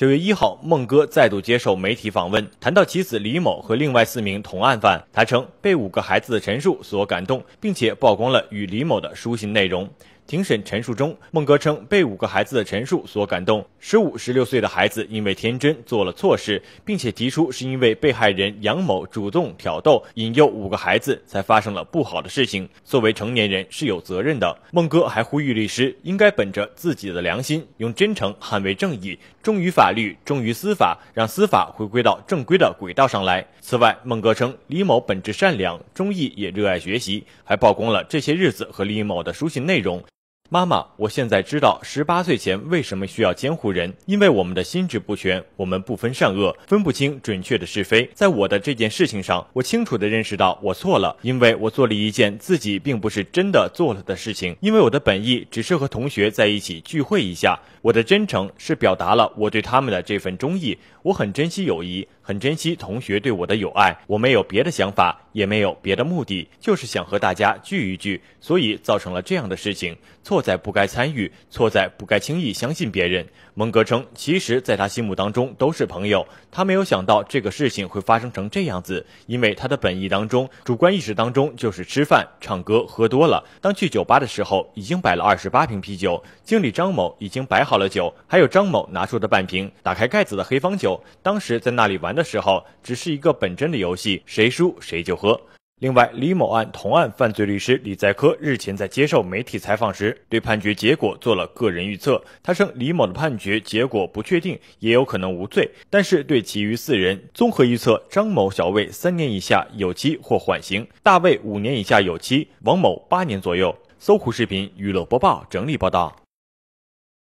九月一号，孟哥再度接受媒体访问，谈到妻子李某和另外四名同案犯，他称被五个孩子的陈述所感动，并且曝光了与李某的书信内容。庭审陈述中，孟哥称被五个孩子的陈述所感动。十五、十六岁的孩子因为天真做了错事，并且提出是因为被害人杨某主动挑逗、引诱五个孩子才发生了不好的事情。作为成年人是有责任的。孟哥还呼吁律师应该本着自己的良心，用真诚捍卫正义，忠于法律，忠于司法，让司法回归到正规的轨道上来。此外，孟哥称李某本质善良、忠义，也热爱学习，还曝光了这些日子和李某的书信内容。妈妈，我现在知道十八岁前为什么需要监护人，因为我们的心智不全，我们不分善恶，分不清准确的是非。在我的这件事情上，我清楚的认识到我错了，因为我做了一件自己并不是真的做了的事情。因为我的本意只是和同学在一起聚会一下，我的真诚是表达了我对他们的这份忠义，我很珍惜友谊。很珍惜同学对我的友爱，我没有别的想法，也没有别的目的，就是想和大家聚一聚，所以造成了这样的事情。错在不该参与，错在不该轻易相信别人。蒙哥称，其实在他心目当中都是朋友，他没有想到这个事情会发生成这样子，因为他的本意当中，主观意识当中就是吃饭、唱歌，喝多了。当去酒吧的时候，已经摆了二十八瓶啤酒，经理张某已经摆好了酒，还有张某拿出的半瓶打开盖子的黑方酒，当时在那里玩的。的时候只是一个本真的游戏，谁输谁就喝。另外，李某案同案犯罪律师李在科日前在接受媒体采访时，对判决结果做了个人预测。他称李某的判决结果不确定，也有可能无罪。但是对其余四人，综合预测，张某、小魏三年以下有期或缓刑，大卫五年以下有期，王某八年左右。搜狐视频娱乐播报整理报道。